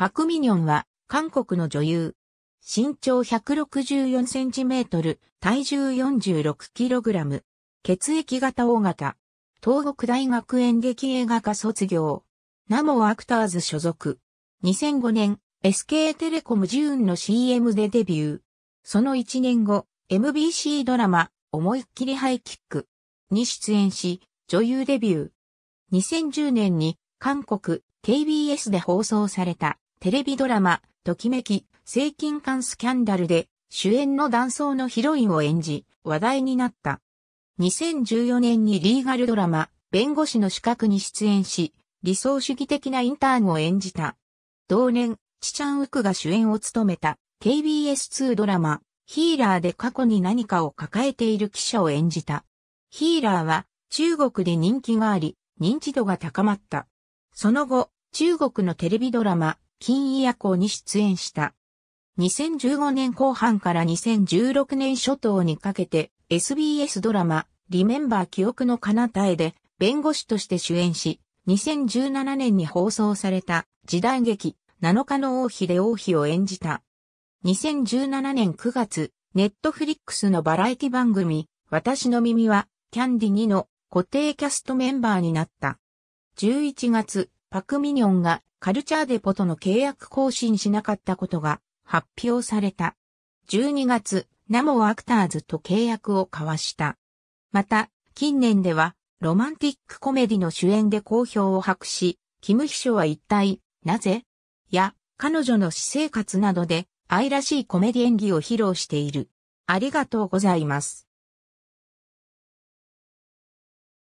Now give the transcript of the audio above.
パクミニョンは、韓国の女優。身長164センチメートル、体重46キログラム。血液型大型。東国大学演劇映画科卒業。ナモアクターズ所属。2005年、SK テレコムジューンの CM でデビュー。その1年後、MBC ドラマ、思いっきりハイキックに出演し、女優デビュー。2010年に韓国 KBS で放送されたテレビドラマ、ときめき、性金感スキャンダルで、主演の男装のヒロインを演じ、話題になった。2014年にリーガルドラマ、弁護士の資格に出演し、理想主義的なインターンを演じた。同年、チチャンウクが主演を務めた KBS2 ドラマ、ヒーラーで過去に何かを抱えている記者を演じた。ヒーラーは中国で人気があり、認知度が高まった。その後、中国のテレビドラマ、金夜行に出演した。2015年後半から2016年初頭にかけて SBS ドラマリメンバー記憶の彼方へで弁護士として主演し、2017年に放送された時代劇7日の王妃で王妃を演じた。2017年9月、ネットフリックスのバラエティ番組、私の耳は、キャンディ2の固定キャストメンバーになった。11月、パクミニョンがカルチャーデポとの契約更新しなかったことが発表された。12月、ナモアクターズと契約を交わした。また、近年では、ロマンティックコメディの主演で好評を博し、キム秘書は一体、なぜや、彼女の私生活などで、愛らしいコメディ演技を披露している。ありがとうございます。